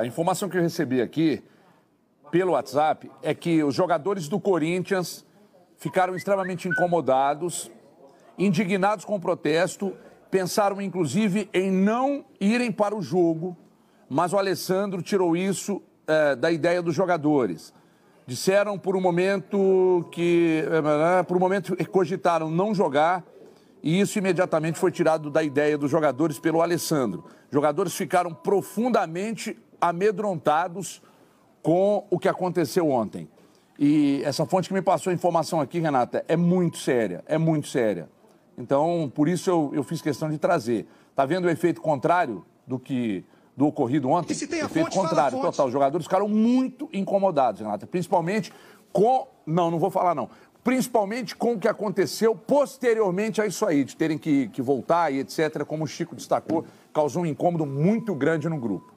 a informação que eu recebi aqui pelo WhatsApp é que os jogadores do Corinthians ficaram extremamente incomodados, indignados com o protesto, pensaram inclusive em não irem para o jogo, mas o Alessandro tirou isso é, da ideia dos jogadores. Disseram por um momento que. Eh, por um momento cogitaram não jogar, e isso imediatamente foi tirado da ideia dos jogadores pelo Alessandro. Jogadores ficaram profundamente amedrontados com o que aconteceu ontem. E essa fonte que me passou a informação aqui, Renata, é muito séria, é muito séria. Então, por isso eu, eu fiz questão de trazer. Está vendo o efeito contrário do que do ocorrido ontem? se tem a efeito fonte, contrário, total. Fonte. Os jogadores ficaram muito incomodados, Renata, principalmente com. Não, não vou falar, não. Principalmente com o que aconteceu posteriormente a isso aí, de terem que, que voltar e etc., como o Chico destacou, causou um incômodo muito grande no grupo.